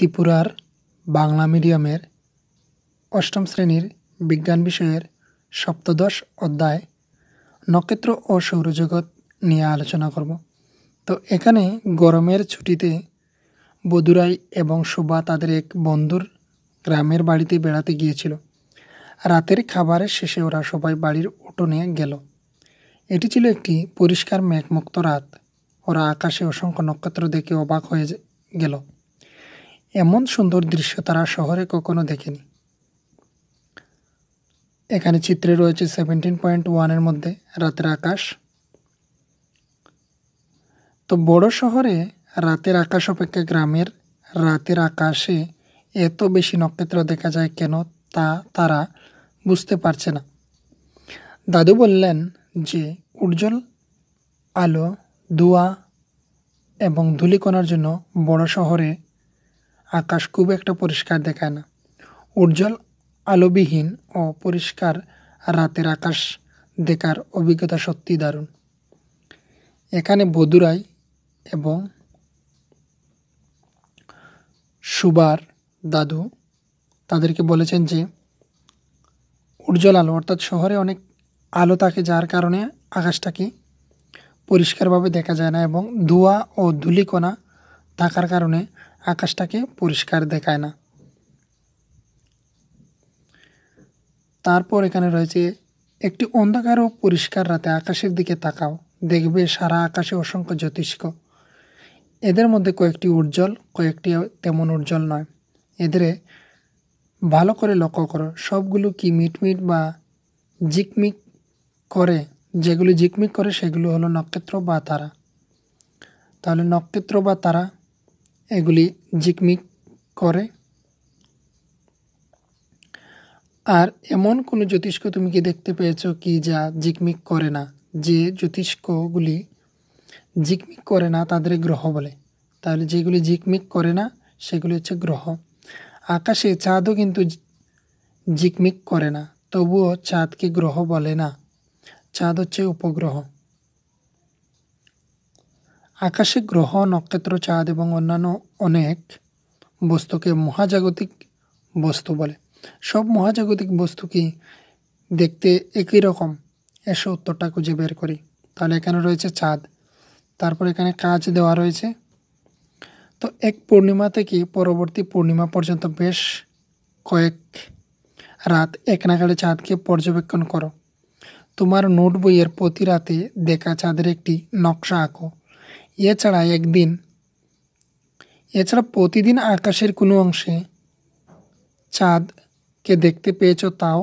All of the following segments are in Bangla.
ত্রিপুরার বাংলা মিডিয়ামের অষ্টম শ্রেণীর বিজ্ঞান বিষয়ের সপ্তদশ অধ্যায় নক্ষত্র ও সৌরজগৎ নিয়ে আলোচনা করব তো এখানে গরমের ছুটিতে বদুরাই এবং শোভা তাদের এক বন্ধুর গ্রামের বাড়িতে বেড়াতে গিয়েছিল রাতের খাবারের শেষে ওরা সবাই বাড়ির উঠোনে গেল এটি ছিল একটি পরিষ্কার মেঘমুক্ত রাত ওরা আকাশে অসংখ্য নক্ষত্র দেখে অবাক হয়ে গেল এমন সুন্দর দৃশ্য তারা শহরে কখনো দেখেনি এখানে চিত্রে রয়েছে সেভেন্টিন পয়েন্ট ওয়ানের মধ্যে রাতের আকাশ তো বড় শহরে রাতের আকাশ অপেক্ষা গ্রামের রাতের আকাশে এত বেশি নক্ষত্র দেখা যায় কেন তা তারা বুঝতে পারছে না দাদু বললেন যে উজ্জ্বল আলো ধোঁয়া এবং ধুলিকণার জন্য বড় শহরে আকাশ খুব একটা পরিষ্কার দেখায় না উজ্জ্বল আলোবিহীন ও পরিষ্কার রাতের আকাশ দেখার অভিজ্ঞতা সত্যি দারুণ এখানে বদুরাই এবং সুবার দাদু তাদেরকে বলেছেন যে উজ্জ্বল আলো অর্থাৎ শহরে অনেক আলো থাকে যার কারণে আকাশটাকে পরিষ্কারভাবে দেখা যায় না এবং ধোঁয়া ও ধুলিকণা থাকার কারণে আকাশটাকে পরিষ্কার দেখায় না তারপর এখানে রয়েছে একটি অন্ধকার ও পরিষ্কার রাতে আকাশের দিকে তাকাও দেখবে সারা আকাশে অসংখ্য জ্যোতিষ্ক এদের মধ্যে কয়েকটি উজ্জ্বল কয়েকটি তেমন উজ্জ্বল নয় এদের ভালো করে লক্ষ্য করো সবগুলো কি মিটমিট বা জিকমিক করে যেগুলো জিকমিক করে সেগুলো হলো নক্ষত্র বা তারা তাহলে নক্ষত্র বা তারা এগুলি ঝিকমিক করে আর এমন কোনো জ্যোতিষ্ক তুমি কি দেখতে পেয়েছ কি যা ঝিকমিক করে না যে জ্যোতিষ্কগুলি ঝিকমিক করে না তাদের গ্রহ বলে তাহলে যেগুলি ঝিকমিক করে না সেগুলি হচ্ছে গ্রহ আকাশে চাঁদও কিন্তু ঝিকমিক করে না তবুও চাঁদকে গ্রহ বলে না চাঁদ হচ্ছে উপগ্রহ আকাশে গ্রহ নক্ষত্র চাঁদ এবং অন্যান্য অনেক বস্তুকে মহাজাগতিক বস্তু বলে সব মহাজাগতিক বস্তু কি দেখতে একই রকম এসে উত্তরটা খুঁজে বের করি তাহলে এখানে রয়েছে চাঁদ তারপর এখানে কাজ দেওয়া রয়েছে তো এক পূর্ণিমা থেকে পরবর্তী পূর্ণিমা পর্যন্ত বেশ কয়েক রাত এক নাগালে চাঁদকে পর্যবেক্ষণ করো তোমার নোট বইয়ের প্রতি রাতে দেখা চাঁদের একটি নকশা আঁকো এছাড়া একদিন এছাড়া প্রতিদিন আকাশের কোনো অংশে চাঁদকে দেখতে পেয়েছ তাও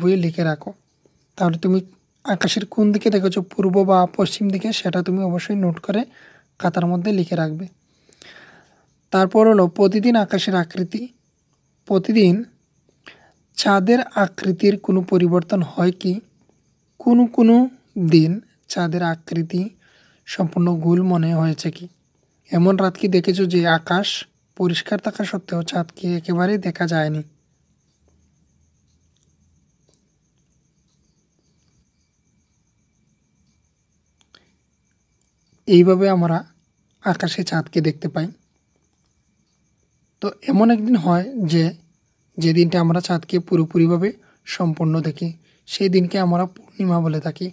বইয়ে লিখে রাখো তাহলে তুমি আকাশের কোন দিকে দেখেছো পূর্ব বা পশ্চিম দিকে সেটা তুমি অবশ্যই নোট করে খাতার মধ্যে লিখে রাখবে তারপর হলো প্রতিদিন আকাশের আকৃতি প্রতিদিন চাঁদের আকৃতির কোনো পরিবর্তন হয় কি কোনো কোনো দিন চাঁদের আকৃতি সম্পূর্ণ গুল মনে হয়েছে কি এমন রাত কি দেখেছ যে আকাশ পরিষ্কার থাকা সত্ত্বেও কি একেবারেই দেখা যায়নি এইভাবে আমরা আকাশে চাঁদকে দেখতে পাই তো এমন একদিন হয় যে যে দিনটা আমরা চাঁদকে পুরোপুরিভাবে সম্পূর্ণ দেখি সেই দিনকে আমরা পূর্ণিমা বলে থাকি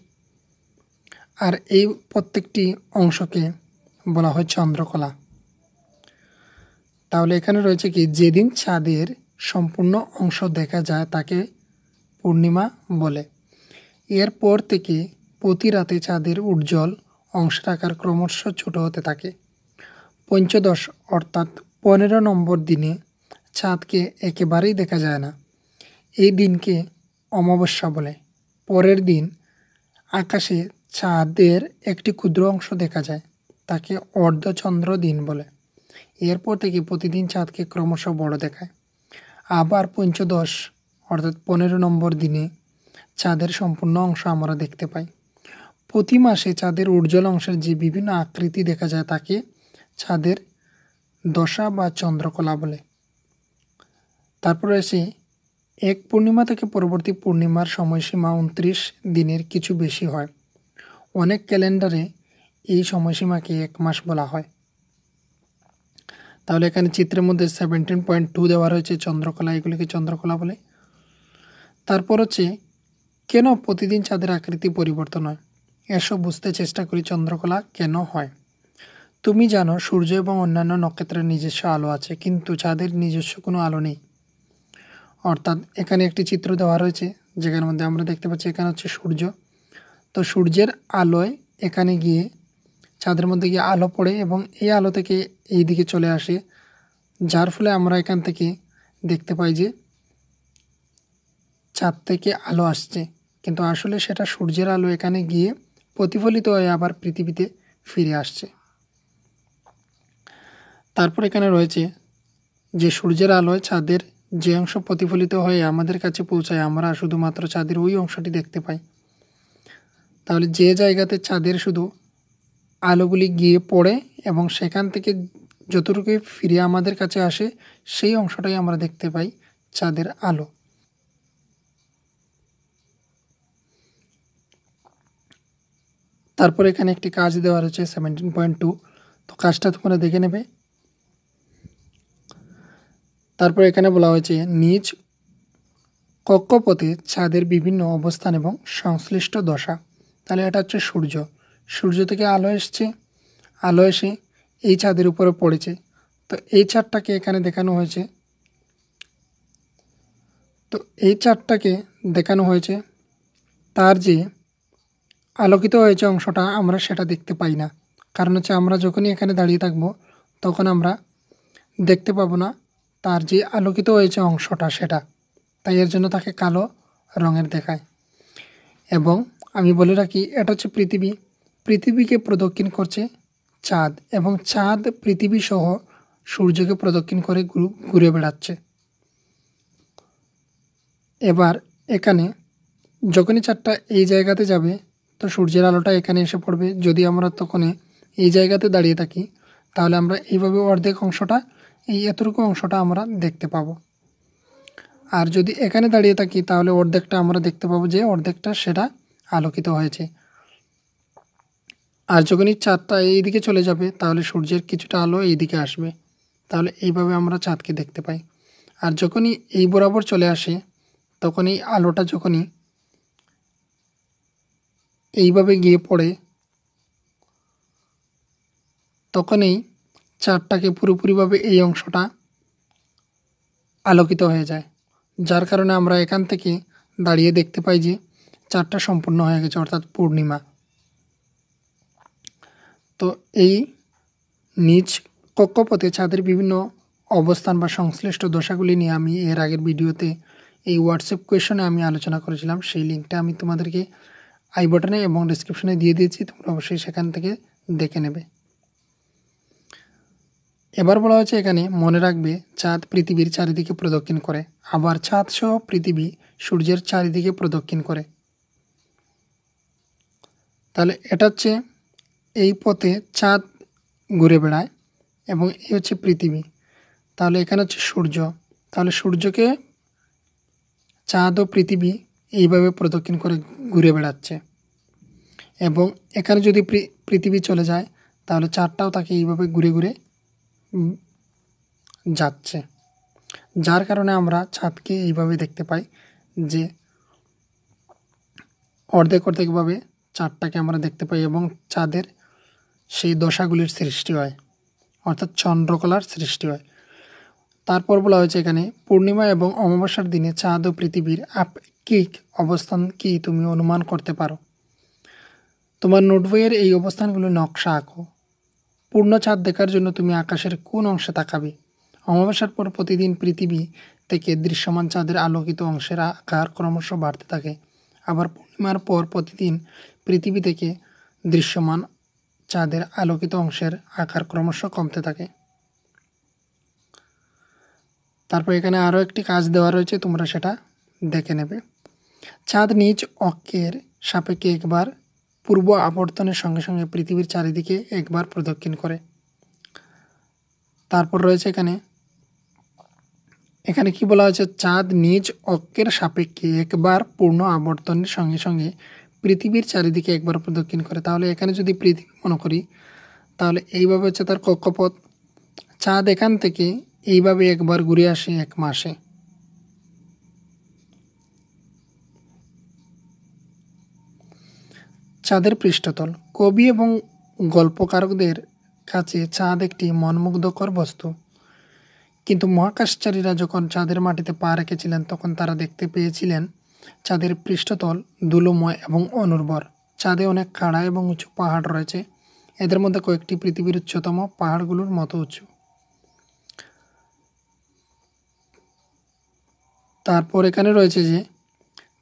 আর এই প্রত্যেকটি অংশকে বলা হয় চন্দ্রকলা তাহলে এখানে রয়েছে কি যেদিন চাঁদের সম্পূর্ণ অংশ দেখা যায় তাকে পূর্ণিমা বলে এরপর থেকে প্রতি রাতে চাঁদের উজ্জ্বল অংশের আকার ক্রমশ ছোট হতে থাকে পঞ্চদশ অর্থাৎ পনেরো নম্বর দিনে চাঁদকে একেবারেই দেখা যায় না এই দিনকে অমাবস্যা বলে পরের দিন আকাশে চাঁদের একটি ক্ষুদ্র অংশ দেখা যায় তাকে অর্ধচন্দ্র দিন বলে এরপর থেকে প্রতিদিন চাঁদকে ক্রমশ বড় দেখায় আবার পঞ্চদশ অর্থাৎ পনেরো নম্বর দিনে চাঁদের সম্পূর্ণ অংশ আমরা দেখতে পাই প্রতি মাসে চাঁদের উজ্জ্বল অংশের যে বিভিন্ন আকৃতি দেখা যায় তাকে চাঁদের দশা বা চন্দ্রকলা বলে তারপরে এসে এক পূর্ণিমা থেকে পরবর্তী পূর্ণিমার সময়সীমা উনত্রিশ দিনের কিছু বেশি হয় অনেক ক্যালেন্ডারে এই সময়সীমাকে এক মাস বলা হয় তাহলে এখানে চিত্রের মধ্যে সেভেন্টিন পয়েন্ট টু দেওয়া রয়েছে চন্দ্রকলা এগুলিকে চন্দ্রকলা বলে তারপর হচ্ছে কেন প্রতিদিন চাঁদের আকৃতি পরিবর্তন হয় এসব বুঝতে চেষ্টা করি চন্দ্রকলা কেন হয় তুমি জানো সূর্য এবং অন্যান্য নক্ষত্রের নিজস্ব আলো আছে কিন্তু চাঁদের নিজস্ব কোনো আলো নেই অর্থাৎ এখানে একটি চিত্র দেওয়া রয়েছে যেখানের মধ্যে আমরা দেখতে পাচ্ছি এখানে হচ্ছে সূর্য তো সূর্যের আলোয় এখানে গিয়ে ছাদের মধ্যে গিয়ে আলো পড়ে এবং এই আলো থেকে এই দিকে চলে আসে যার ফলে আমরা এখান থেকে দেখতে পাই যে চাঁদ থেকে আলো আসছে কিন্তু আসলে সেটা সূর্যের আলো এখানে গিয়ে প্রতিফলিত হয়ে আবার পৃথিবীতে ফিরে আসছে তারপর এখানে রয়েছে যে সূর্যের আলোয় চাঁদের যে অংশ প্রতিফলিত হয়ে আমাদের কাছে পৌঁছায় আমরা শুধুমাত্র চাঁদের ওই অংশটি দেখতে পাই তাহলে যে জায়গাতে চাঁদের শুধু আলোগুলি গিয়ে পড়ে এবং সেখান থেকে যতটুকুই ফিরে আমাদের কাছে আসে সেই অংশটাই আমরা দেখতে পাই চাঁদের আলো তারপর এখানে একটি কাজ দেওয়া রয়েছে সেভেন্টিন পয়েন্ট টু তো কাজটা তোমরা দেখে নেবে তারপর এখানে বলা হয়েছে নিজ কক্ষপথে ছাদের বিভিন্ন অবস্থান এবং সংশ্লিষ্ট দশা তাহলে এটা হচ্ছে সূর্য সূর্য থেকে আলো এসছে আলো এসে এই ছাদের উপরে পড়েছে তো এই ছাদটাকে এখানে দেখানো হয়েছে তো এই ছাদটাকে দেখানো হয়েছে তার যে আলোকিত হয়েছে অংশটা আমরা সেটা দেখতে পাই না কারণ হচ্ছে আমরা যখনই এখানে দাঁড়িয়ে থাকবো তখন আমরা দেখতে পাবো না তার যে আলোকিত হয়েছে অংশটা সেটা তাই এর জন্য তাকে কালো রঙের দেখায় এবং আমি বলে রাখি এটা হচ্ছে পৃথিবী পৃথিবীকে প্রদক্ষিণ করছে চাঁদ এবং চাঁদ পৃথিবী সহ সূর্যকে প্রদক্ষিণ করে ঘুরে বেড়াচ্ছে এবার এখানে যখনই চাঁদটা এই জায়গাতে যাবে তো সূর্যের আলোটা এখানে এসে পড়বে যদি আমরা তখন এই জায়গাতে দাঁড়িয়ে থাকি তাহলে আমরা এইভাবে অর্ধেক অংশটা এই এতটুকু অংশটা আমরা দেখতে পাবো আর যদি এখানে দাঁড়িয়ে থাকি তাহলে অর্ধেকটা আমরা দেখতে পাবো যে অর্ধেকটা সেটা আলোকিত হয়েছে আর যখন এই চাঁদটা এইদিকে চলে যাবে তাহলে সূর্যের কিছুটা আলো এইদিকে আসবে তাহলে এইভাবে আমরা চাঁদকে দেখতে পাই আর যখনই এই বরাবর চলে আসে তখন এই আলোটা যখনই এইভাবে গিয়ে পড়ে তখনই চাঁদটাকে পুরোপুরিভাবে এই অংশটা আলোকিত হয়ে যায় যার কারণে আমরা এখান থেকে দাঁড়িয়ে দেখতে পাই যে চারটা সম্পূর্ণ হয়ে গেছে অর্থাৎ পূর্ণিমা তো এই নিজ কক্ষপথে ছাদের বিভিন্ন অবস্থান বা সংশ্লিষ্ট দশাগুলি নিয়ে আমি এর আগের ভিডিওতে এই হোয়াটসঅ্যাপ কোয়েশনে আমি আলোচনা করেছিলাম সেই লিঙ্কটা আমি তোমাদেরকে আই বটনে এবং ডিসক্রিপশনে দিয়ে দিয়েছি তোমরা অবশ্যই সেখান থেকে দেখে নেবে এবার বলা হয়েছে এখানে মনে রাখবে চাঁদ পৃথিবীর চারিদিকে প্রদক্ষিণ করে আবার চাঁদ সহ পৃথিবী সূর্যের চারিদিকে প্রদক্ষিণ করে তাহলে এটা হচ্ছে এই পথে চাঁদ ঘুরে বেড়ায় এবং এই হচ্ছে পৃথিবী তাহলে এখানে হচ্ছে সূর্য তাহলে সূর্যকে চাঁদ ও পৃথিবী এইভাবে প্রদক্ষিণ করে ঘুরে বেড়াচ্ছে এবং এখানে যদি পৃথিবী চলে যায় তাহলে চাঁদটাও তাকে এইভাবে ঘুরে ঘুরে যাচ্ছে যার কারণে আমরা চাঁদকে এইভাবে দেখতে পাই যে অর্ধেক অর্ধেকভাবে চাঁদটাকে আমরা দেখতে পাই এবং চাঁদের সেই দশাগুলির সৃষ্টি হয় অর্থাৎ চন্দ্রকলার সৃষ্টি হয় তারপর বলা হয়েছে এখানে পূর্ণিমা এবং অমাবস্যার দিনে চাঁদ ও পৃথিবীর আপেক্ষিক অবস্থান কি তুমি অনুমান করতে পারো তোমার নোটবইয়ের এই অবস্থানগুলো নকশা আঁকো পূর্ণ চাঁদ দেখার জন্য তুমি আকাশের কোন অংশে তাকাবে অমাবস্যার পর প্রতিদিন পৃথিবী থেকে দৃশ্যমান চাঁদের আলোকিত অংশের আকার ক্রমশ বাড়তে থাকে আবার পূর্ণিমার পর প্রতিদিন পৃথিবী থেকে দৃশ্যমান চাঁদের আলোকিত অংশের আকার ক্রমশ কমতে থাকে তারপর এখানে আরও একটি কাজ দেওয়া রয়েছে তোমরা সেটা দেখে নেবে চাঁদ নিজ অক্ষের সাপেক্ষে একবার পূর্ব আবর্তনের সঙ্গে সঙ্গে পৃথিবীর চারিদিকে একবার প্রদক্ষিণ করে তারপর রয়েছে এখানে এখানে কি বলা হয়েছে চাঁদ নিজ অক্ষের সাপেক্ষে একবার পূর্ণ আবর্তনের সঙ্গে সঙ্গে পৃথিবীর চারিদিকে একবার প্রদক্ষিণ করে তাহলে এখানে যদি পৃথিবী মনে করি তাহলে এইভাবে হচ্ছে তার কক্ষপথ চাঁদ এখান থেকে এইভাবে একবার ঘুরে আসে এক মাসে চাঁদের পৃষ্ঠতল কবি এবং গল্পকারকদের কাছে চাঁদ একটি মনমুগ্ধকর বস্তু কিন্তু মহাকাশচারীরা যখন চাঁদের মাটিতে পা রেখেছিলেন তখন তারা দেখতে পেয়েছিলেন চাঁদের পৃষ্ঠতল দুলোময় এবং অনুর্বর চাঁদে অনেক খাড়া এবং উঁচু পাহাড় রয়েছে এদের মধ্যে কয়েকটি পৃথিবীর উচ্চতম পাহাড়গুলোর মতো উঁচু তারপর এখানে রয়েছে যে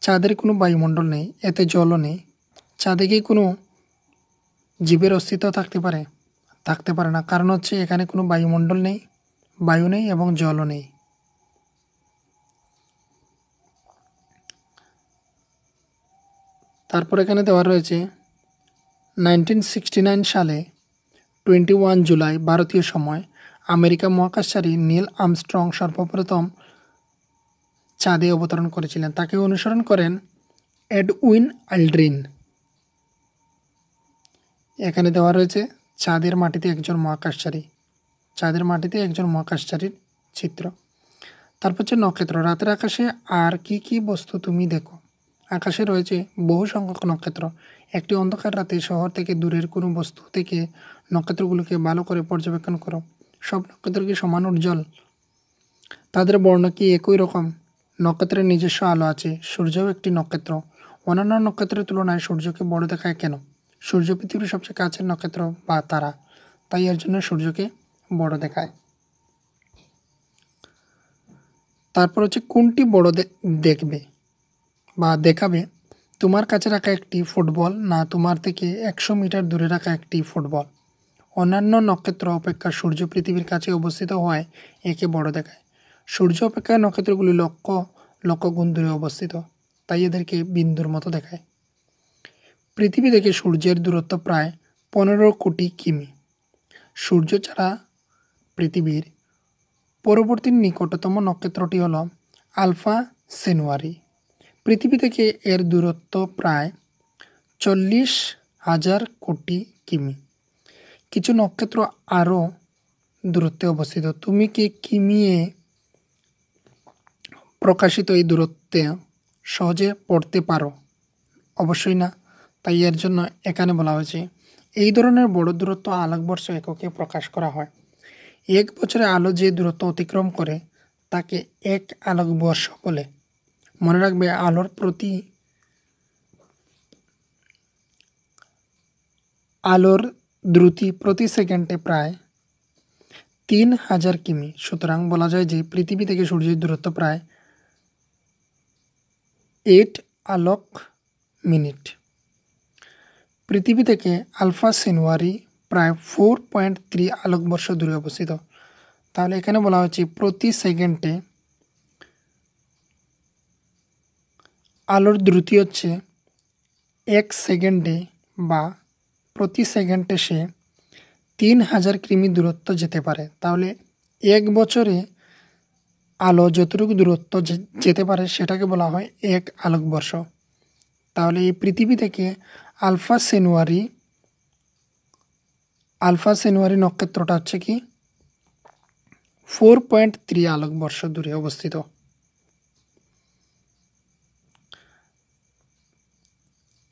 চাঁদের কোনো বায়ুমণ্ডল নেই এতে জলও নেই চাঁদে কি কোনো জীবের অস্তিত্ব থাকতে পারে থাকতে পারে না কারণ হচ্ছে এখানে কোনো বায়ুমণ্ডল নেই বায়ু নেই এবং জলও নেই তারপর এখানে দেওয়া রয়েছে নাইনটিন সালে টোয়েন্টি ওয়ান জুলাই ভারতীয় সময় আমেরিকা মহাকাশচারী নীল আমস্ট্রং সর্বপ্রথম চাঁদে অবতরণ করেছিলেন তাকে অনুসরণ করেন এডউইন আলড্রিন এখানে দেওয়া রয়েছে চাঁদের মাটিতে একজন মহাকাশচারী চাঁদের মাটিতে একজন মহাকাশচারীর চিত্র তারপর হচ্ছে নক্ষত্র রাতের আকাশে আর কি কি বস্তু তুমি দেখো আকাশে রয়েছে বহু সংখ্যক নক্ষত্র একটি অন্ধকার রাতে শহর থেকে দূরের কোনো বস্তু থেকে নক্ষত্রগুলোকে ভালো করে পর্যবেক্ষণ করো সব নক্ষত্র কি সমান উজ্জ্বল তাদের বর্ণ কি একই রকম নক্ষত্রের নিজস্ব আলো আছে সূর্যও একটি নক্ষত্র অন্যান্য নক্ষত্রের তুলনায় সূর্যকে বড় দেখায় কেন সূর্য পৃথিবীর সবচেয়ে কাছের নক্ষত্র বা তারা তাই এর জন্য সূর্যকে বড় দেখায় তারপর হচ্ছে কোনটি বড় দেখবে বা দেখাবে তোমার কাছে রাখা একটি ফুটবল না তোমার থেকে একশো মিটার দূরে রাখা একটি ফুটবল অন্যান্য নক্ষত্র অপেক্ষা সূর্য পৃথিবীর কাছে অবস্থিত হওয়ায় একে বড় দেখায় সূর্য অপেক্ষা নক্ষত্রগুলি লক্ষ লক্ষ গুণ দূরে অবস্থিত তাই এদেরকে বিন্দুর মতো দেখায় পৃথিবী থেকে সূর্যের দূরত্ব প্রায় পনেরো কোটি কিমি সূর্য ছাড়া পৃথিবীর পরবর্তী নিকটতম নক্ষত্রটি হল আলফা সেনুয়ারি পৃথিবী থেকে এর দূরত্ব প্রায় চল্লিশ হাজার কোটি কিমি কিছু নক্ষত্র আরও দূরত্বে অবস্থিত তুমি কি কিমিয়ে প্রকাশিত এই দূরত্বে সহজে পড়তে পারো অবশ্যই না তাই এর জন্য এখানে বলা হয়েছে এই ধরনের বড় দূরত্ব আলোকবর্ষ এককে প্রকাশ করা হয় এক বছরে আলো যে দূরত্ব অতিক্রম করে তাকে এক আলোকবর্ষ বলে মনে রাখবে আলোর প্রতি আলোর দ্রুতি প্রতি সেকেন্ডে প্রায় তিন হাজার কিমি সুতরাং বলা যায় যে পৃথিবী থেকে সূর্যের দূরত্ব প্রায় এইট আলোক মিনিট পৃথিবী থেকে আলফা সেনুয়ারি প্রায় ফোর পয়েন্ট থ্রি আলোকবর্ষ দূরে অবস্থিত তাহলে এখানে বলা হচ্ছে প্রতি সেকেন্ডে আলোর দ্রুতি হচ্ছে এক সেকেন্ডে বা প্রতি সেকেন্ডে সে তিন হাজার কিমি দূরত্ব যেতে পারে তাহলে এক বছরে আলো যতটুকু দূরত্ব যেতে পারে সেটাকে বলা হয় এক আলোকবর্ষ তাহলে এই পৃথিবী থেকে আলফা সেনুয়ারি আলফা সেনুয়ারি নক্ষত্রটা হচ্ছে কি ফোর পয়েন্ট থ্রি আলোকবর্ষ দূরে অবস্থিত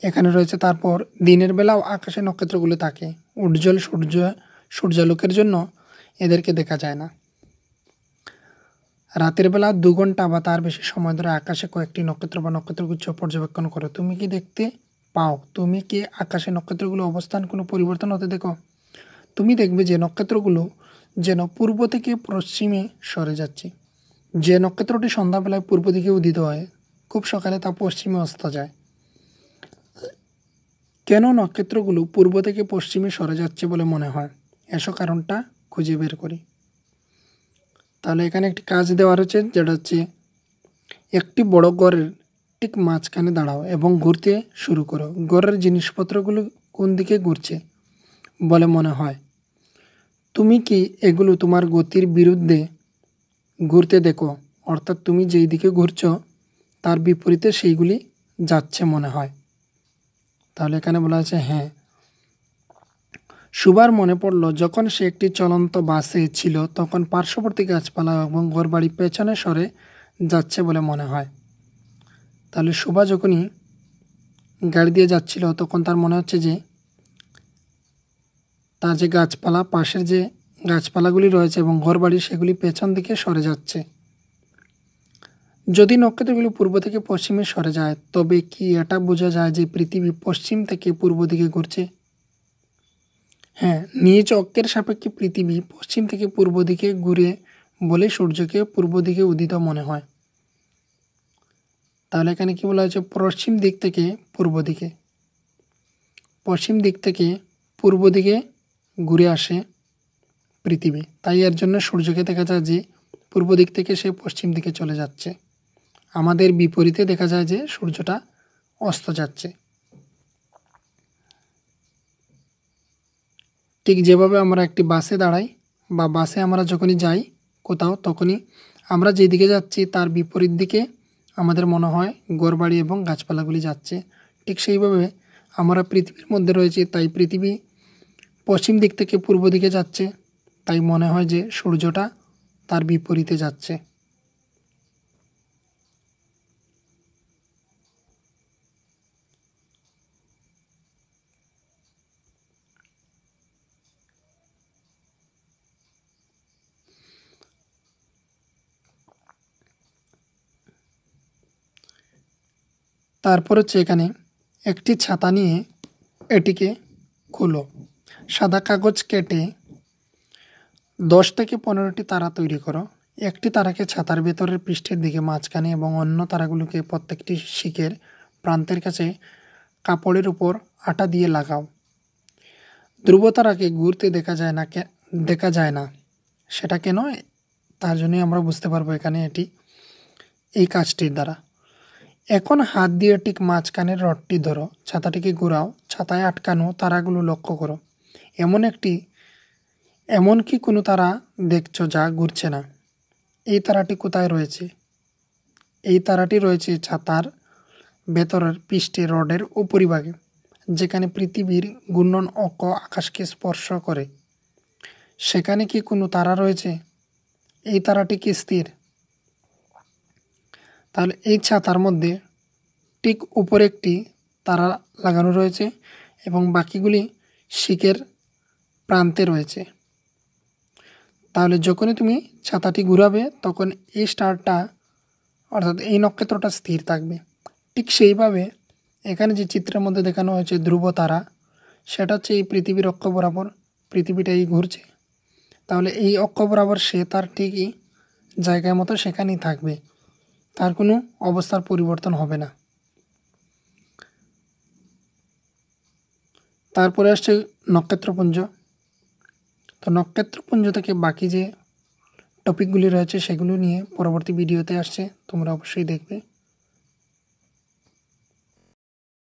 এখানে রয়েছে তারপর দিনের বেলাও আকাশে নক্ষত্রগুলো থাকে উজ্জ্বল সূর্য সূর্যালোকের জন্য এদেরকে দেখা যায় না রাতের বেলা দু ঘন্টা বা তার বেশি সময় ধরে আকাশে কয়েকটি নক্ষত্র বা নক্ষত্রগুচ্ছ পর্যবেক্ষণ করো তুমি কি দেখতে পাও তুমি কি আকাশে নক্ষত্রগুলো অবস্থান কোনো পরিবর্তন হতে দেখো তুমি দেখবে যে নক্ষত্রগুলো যেন পূর্ব থেকে পশ্চিমে সরে যাচ্ছে যে নক্ষত্রটি সন্ধ্যাবেলায় পূর্ব দিকে উদিত হয় খুব সকালে তা পশ্চিমে অস্ত যায় কেন নক্ষত্রগুলো পূর্ব থেকে পশ্চিমে সরে যাচ্ছে বলে মনে হয় এসো কারণটা খুঁজে বের করি তাহলে এখানে একটি কাজ দেওয়া রয়েছে যেটা হচ্ছে একটি বড় গড়ের ঠিক মাঝখানে দাঁড়াও এবং ঘুরতে শুরু করো গড়ের জিনিসপত্রগুলো কোন দিকে ঘুরছে বলে মনে হয় তুমি কি এগুলো তোমার গতির বিরুদ্ধে ঘুরতে দেখো অর্থাৎ তুমি যেই দিকে ঘুরছ তার বিপরীতে সেইগুলি যাচ্ছে মনে হয় তাহলে এখানে বলা হয়েছে হ্যাঁ সুবার মনে পড়ল যখন সে একটি চলন্ত বাসে ছিল তখন পার্শ্ববর্তী গাছপালা এবং ঘরবাড়ি পেছনে সরে যাচ্ছে বলে মনে হয় তাহলে সুভা যখনই গাড়ি দিয়ে যাচ্ছিল তখন তার মনে হচ্ছে যে তার যে গাছপালা পাশের যে গাছপালাগুলি রয়েছে এবং ঘরবাড়ি সেগুলি পেছন দিকে সরে যাচ্ছে যদি নক্ষত্রগুলো পূর্ব থেকে পশ্চিমে সরে যায় তবে কি এটা বোঝা যায় যে পৃথিবী পশ্চিম থেকে পূর্ব দিকে ঘুরছে হ্যাঁ নিজ অক্ষের সাপেক্ষে পৃথিবী পশ্চিম থেকে পূর্ব দিকে ঘুরে বলে সূর্যকে পূর্ব দিকে উদিত মনে হয় তাহলে এখানে কী বলা হয়েছে পশ্চিম দিক থেকে পূর্ব দিকে পশ্চিম দিক থেকে পূর্ব দিকে ঘুরে আসে পৃথিবী তাই এর জন্য সূর্যকে দেখা যায় যে পূর্ব দিক থেকে সে পশ্চিম দিকে চলে যাচ্ছে আমাদের বিপরীতে দেখা যায় যে সূর্যটা অস্ত যাচ্ছে ঠিক যেভাবে আমরা একটি বাসে দাঁড়াই বা বাসে আমরা যখনই যাই কোথাও তখনই আমরা যেদিকে যাচ্ছি তার বিপরীত দিকে আমাদের মনে হয় গড়বাড়ি এবং গাছপালাগুলি যাচ্ছে ঠিক সেইভাবে আমরা পৃথিবীর মধ্যে রয়েছি তাই পৃথিবী পশ্চিম দিক থেকে পূর্ব দিকে যাচ্ছে তাই মনে হয় যে সূর্যটা তার বিপরীতে যাচ্ছে তারপর হচ্ছে এখানে একটি ছাতা নিয়ে এটিকে খুলো সাদা কাগজ কেটে দশ থেকে পনেরোটি তারা তৈরি করো একটি তারাকে ছাতার ভেতরের পৃষ্ঠের দিকে মাঝখানে এবং অন্য তারাগুলোকে প্রত্যেকটি শিখের প্রান্তের কাছে কাপড়ের উপর আটা দিয়ে লাগাও ধ্রুব তারাকে ঘুরতে দেখা যায় না দেখা যায় না সেটা কেন তার জন্যই আমরা বুঝতে পারবো এখানে এটি এই কাজটির দ্বারা এখন হাত দিয়ে ঠিক মাঝখানের রডটি ধরো ছাতাটিকে ঘোরাও ছাতায় আটকানো তারাগুলো লক্ষ্য করো এমন একটি এমন কি কোনো তারা দেখছ যা ঘুরছে না এই তারাটি কোথায় রয়েছে এই তারাটি রয়েছে ছাতার ভেতরের পৃষ্ঠে রডের উপরিভাগে যেখানে পৃথিবীর ঘূর্ণন অক আকাশকে স্পর্শ করে সেখানে কি কোনো তারা রয়েছে এই তারাটি কি স্থির তাহলে এই ছাতার মধ্যে ঠিক উপরে একটি তারা লাগানো রয়েছে এবং বাকিগুলি শিকের প্রান্তে রয়েছে তাহলে যখনই তুমি ছাতাটি ঘুরাবে তখন এই স্টারটা অর্থাৎ এই নক্ষত্রটা স্থির থাকবে ঠিক সেইভাবে এখানে যে চিত্রের মধ্যে দেখানো হয়েছে ধ্রুব তারা সেটা হচ্ছে এই পৃথিবীর অক্ষ বরাবর পৃথিবীটাই ঘুরছে তাহলে এই অক্ষ বরাবর সে তার ঠিকই জায়গায় মতো সেখানেই থাকবে তার কোনো অবস্থার পরিবর্তন হবে না তারপরে আসছে নক্ষত্রপুঞ্জ তো নক্ষত্রপুঞ্জ থেকে বাকি যে টপিকগুলি রয়েছে সেগুলো নিয়ে পরবর্তী ভিডিওতে আসছে তোমরা অবশ্যই দেখবে